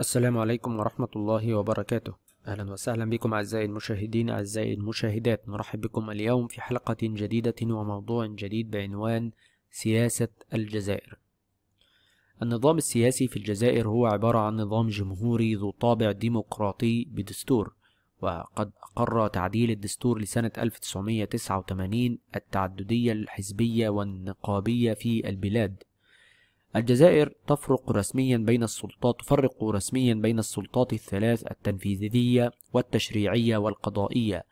السلام عليكم ورحمة الله وبركاته أهلا وسهلا بكم أعزائي المشاهدين أعزائي المشاهدات نرحب بكم اليوم في حلقة جديدة وموضوع جديد بعنوان سياسة الجزائر النظام السياسي في الجزائر هو عبارة عن نظام جمهوري ذو طابع ديمقراطي بدستور وقد أقر تعديل الدستور لسنة 1989 التعددية الحزبية والنقابية في البلاد الجزائر تفرق رسميا بين السلطات تفرق رسميا بين السلطات الثلاث التنفيذية والتشريعية والقضائية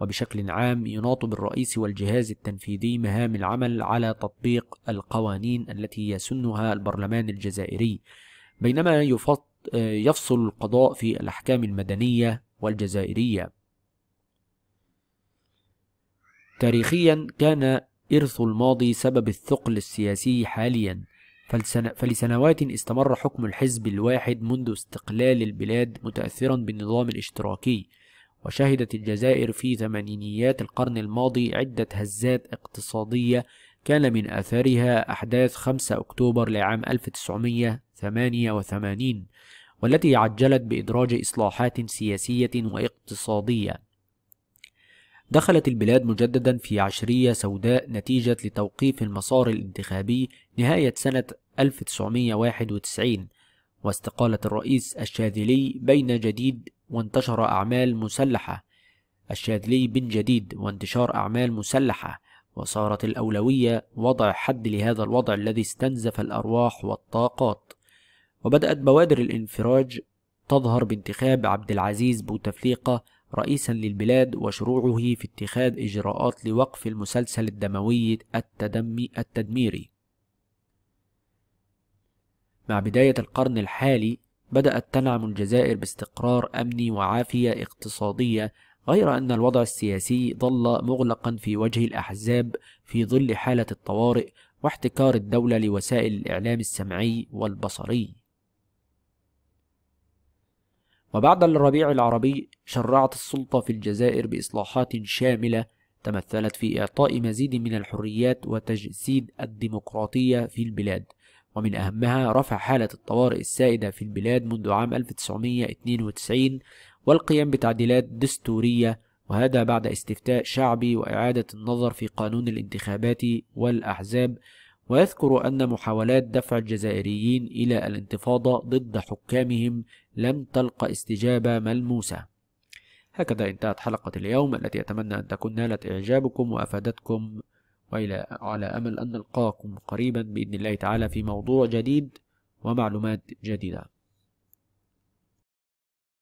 وبشكل عام يناط بالرئيس والجهاز التنفيذي مهام العمل على تطبيق القوانين التي يسنها البرلمان الجزائري بينما يفصل القضاء في الأحكام المدنية والجزائرية تاريخيا كان إرث الماضي سبب الثقل السياسي حاليا فلسنوات استمر حكم الحزب الواحد منذ استقلال البلاد متأثرا بالنظام الاشتراكي وشهدت الجزائر في ثمانينيات القرن الماضي عدة هزات اقتصادية كان من أثرها أحداث 5 أكتوبر لعام 1988 والتي عجلت بإدراج إصلاحات سياسية واقتصادية دخلت البلاد مجددا في عشرية سوداء نتيجة لتوقيف المسار الانتخابي نهاية سنة 1991 واستقالة الرئيس الشاذلي بين جديد وانتشر أعمال مسلحة الشاذلي بن جديد وانتشار أعمال مسلحة وصارت الأولوية وضع حد لهذا الوضع الذي استنزف الأرواح والطاقات وبدأت بوادر الانفراج تظهر بانتخاب عبد العزيز بوتفليقة رئيسا للبلاد وشروعه في اتخاذ إجراءات لوقف المسلسل الدموي التدمي التدميري مع بداية القرن الحالي بدأت تنعم الجزائر باستقرار أمني وعافية اقتصادية غير أن الوضع السياسي ظل مغلقا في وجه الأحزاب في ظل حالة الطوارئ واحتكار الدولة لوسائل الإعلام السمعي والبصري وبعد الربيع العربي شرعت السلطة في الجزائر بإصلاحات شاملة تمثلت في إعطاء مزيد من الحريات وتجسيد الديمقراطية في البلاد ومن أهمها رفع حالة الطوارئ السائدة في البلاد منذ عام 1992 والقيام بتعديلات دستورية وهذا بعد استفتاء شعبي وإعادة النظر في قانون الانتخابات والأحزاب ويذكر أن محاولات دفع الجزائريين إلى الانتفاضة ضد حكامهم لم تلق استجابة ملموسة هكذا انتهت حلقة اليوم التي أتمنى أن تكون نالت إعجابكم وأفادتكم وإلى على أمل أن نلقاكم قريبا بإذن الله تعالى في موضوع جديد ومعلومات جديدة